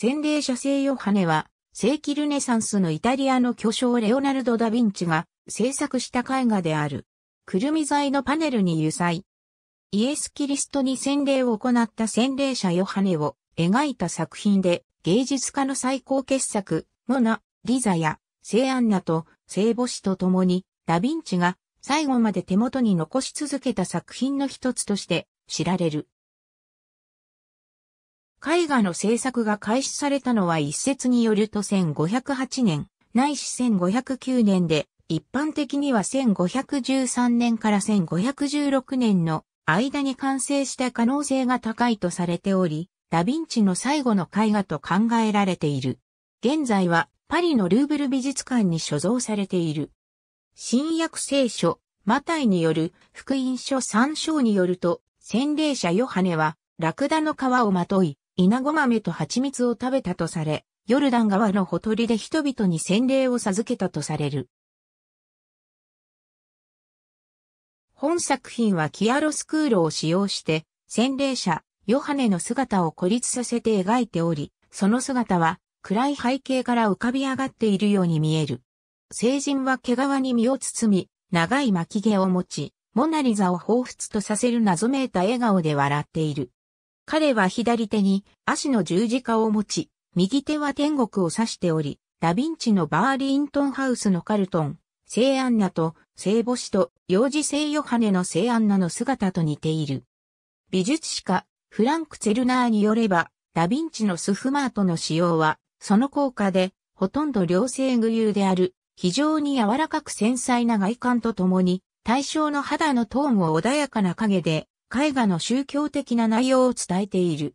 洗礼者聖ヨハネは、世紀ルネサンスのイタリアの巨匠レオナルド・ダ・ヴィンチが制作した絵画である。くるみ材のパネルに油彩。イエス・キリストに洗礼を行った洗礼者ヨハネを描いた作品で、芸術家の最高傑作、モナ、リザや、聖アンナと、聖母子と共に、ダ・ヴィンチが最後まで手元に残し続けた作品の一つとして知られる。絵画の制作が開始されたのは一説によると1508年、ないし1509年で、一般的には1513年から1516年の間に完成した可能性が高いとされており、ダヴィンチの最後の絵画と考えられている。現在はパリのルーブル美術館に所蔵されている。新約聖書、マタイによる福音書3章によると、洗礼者ヨハネはラクダの皮をまとい、稲子豆と蜂蜜を食べたとされ、ヨルダン川のほとりで人々に洗礼を授けたとされる。本作品はキアロスクールを使用して、洗礼者、ヨハネの姿を孤立させて描いており、その姿は暗い背景から浮かび上がっているように見える。聖人は毛皮に身を包み、長い巻き毛を持ち、モナリザを彷彿とさせる謎めいた笑顔で笑っている。彼は左手に足の十字架を持ち、右手は天国を指しており、ダヴィンチのバーリントンハウスのカルトン、聖アンナと聖母子と幼児聖ヨハネの聖アンナの姿と似ている。美術史家、フランク・ツェルナーによれば、ダヴィンチのスフマートの使用は、その効果で、ほとんど良性具有である、非常に柔らかく繊細な外観とともに、対象の肌のトーンを穏やかな影で絵画の宗教的な内容を伝えている。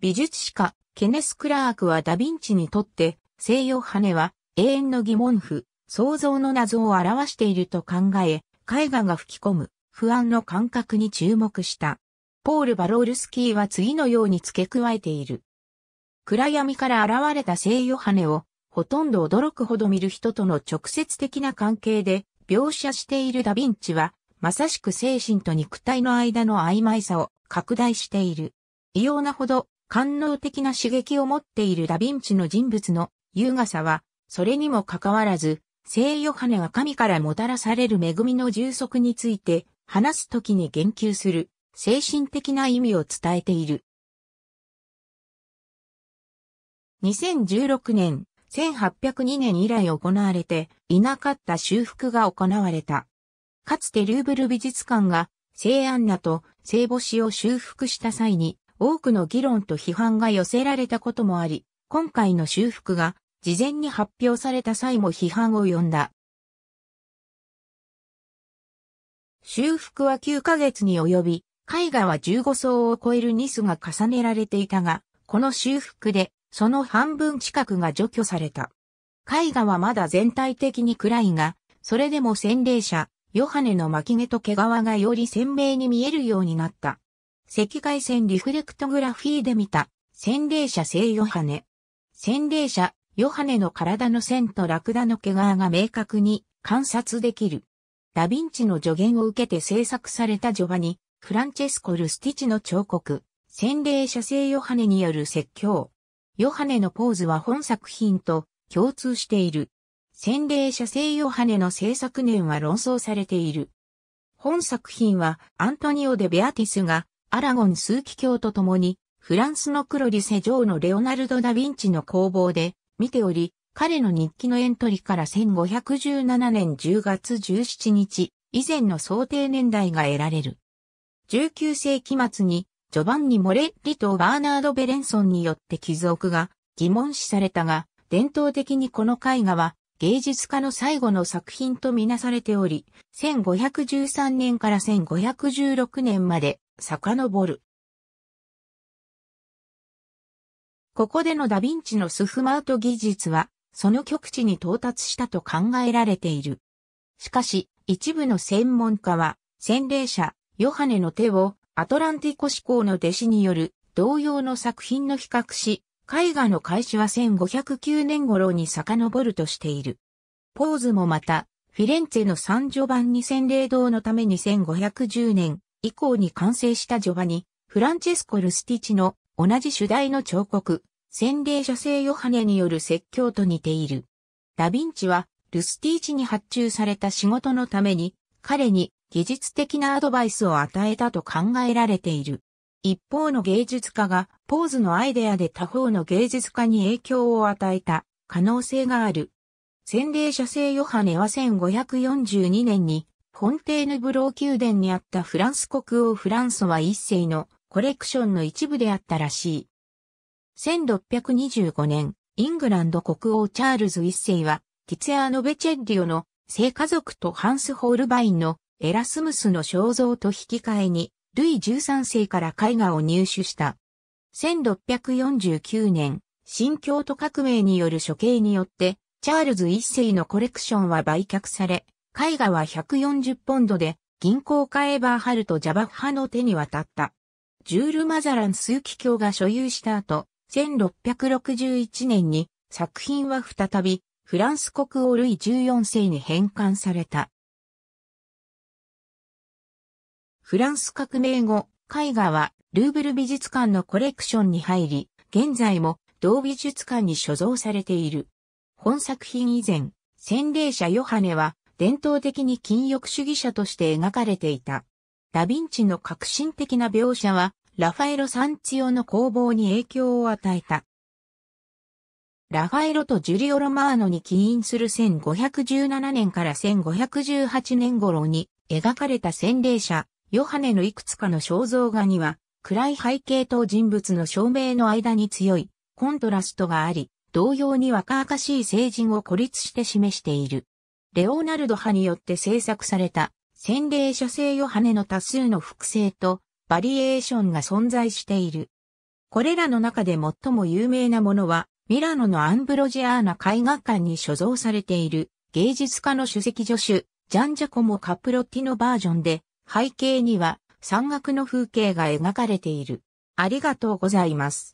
美術史家、ケネス・クラークはダヴィンチにとって、西洋羽根は永遠の疑問符、創造の謎を表していると考え、絵画が吹き込む不安の感覚に注目した。ポール・バロールスキーは次のように付け加えている。暗闇から現れた西洋羽をほとんど驚くほど見る人との直接的な関係で描写しているダヴィンチはまさしく精神と肉体の間の曖昧さを拡大している。異様なほど官能的な刺激を持っているダヴィンチの人物の優雅さは、それにもかかわらず、聖ヨハネが神からもたらされる恵みの充足について話すときに言及する精神的な意味を伝えている。2016年、1802年以来行われていなかった修復が行われた。かつてルーブル美術館が聖アンナと聖母子を修復した際に多くの議論と批判が寄せられたこともあり、今回の修復が事前に発表された際も批判を呼んだ。修復は9ヶ月に及び、絵画は15層を超えるニスが重ねられていたが、この修復でその半分近くが除去された。絵画はまだ全体的に暗いが、それでも洗礼者、ヨハネの巻毛と毛皮がより鮮明に見えるようになった。赤外線リフレクトグラフィーで見た、洗礼者聖ヨハネ。洗礼者、ヨハネの体の線とラクダの毛皮が明確に観察できる。ダヴィンチの助言を受けて制作されたジョバニ、フランチェスコ・ルスティチの彫刻、洗礼者聖ヨハネによる説教。ヨハネのポーズは本作品と共通している。洗礼者聖ヨハネの制作年は論争されている。本作品はアントニオ・デ・ベアティスがアラゴン数奇教と共にフランスのクロリセ城のレオナルド・ダ・ヴィンチの工房で見ており、彼の日記のエントリから1517年10月17日以前の想定年代が得られる。19世紀末にジョバンニ・モレッリとバーナード・ベレンソンによって貴族が疑問視されたが、伝統的にこの絵画は芸術家の最後の作品とみなされており、1513年から1516年まで遡る。ここでのダヴィンチのスフマウト技術は、その極地に到達したと考えられている。しかし、一部の専門家は、洗礼者、ヨハネの手を、アトランティコ志向の弟子による同様の作品の比較し、絵画の開始は1509年頃に遡るとしている。ポーズもまた、フィレンツェの三序盤に洗礼堂のために1510年以降に完成した序盤に、フランチェスコ・ルスティチの同じ主題の彫刻、洗礼者聖ヨハネによる説教と似ている。ダヴィンチは、ルスティーチに発注された仕事のために、彼に技術的なアドバイスを与えたと考えられている。一方の芸術家がポーズのアイデアで他方の芸術家に影響を与えた可能性がある。洗礼者聖ヨハネは1542年にフォンテーヌブロー宮殿にあったフランス国王フランソワ一世のコレクションの一部であったらしい。1625年、イングランド国王チャールズ一世はティツヤーノ・ベチェッリオの聖家族とハンス・ホールバインのエラスムスの肖像と引き換えにルイ13世から絵画を入手した。1649年、新京都革命による処刑によって、チャールズ1世のコレクションは売却され、絵画は140ポンドで、銀行家エバーハルとジャバッハの手に渡った。ジュール・マザラン数奇教が所有した後、1661年に作品は再びフランス国王ルイ14世に返還された。フランス革命後、絵画はルーブル美術館のコレクションに入り、現在も同美術館に所蔵されている。本作品以前、洗礼者ヨハネは伝統的に禁欲主義者として描かれていた。ダヴィンチの革新的な描写は、ラファエロ・サンツィオの工房に影響を与えた。ラファエロとジュリオ・ロマーノに起因する1517年から1518年頃に描かれた洗礼者ヨハネのいくつかの肖像画には、暗い背景と人物の照明の間に強いコントラストがあり、同様に若々しい成人を孤立して示している。レオナルド派によって制作された洗礼者聖ヨハネの多数の複製とバリエーションが存在している。これらの中で最も有名なものは、ミラノのアンブロジアーナ絵画館に所蔵されている芸術家の首席助手、ジャンジャコモ・カプロッティのバージョンで、背景には山岳の風景が描かれている。ありがとうございます。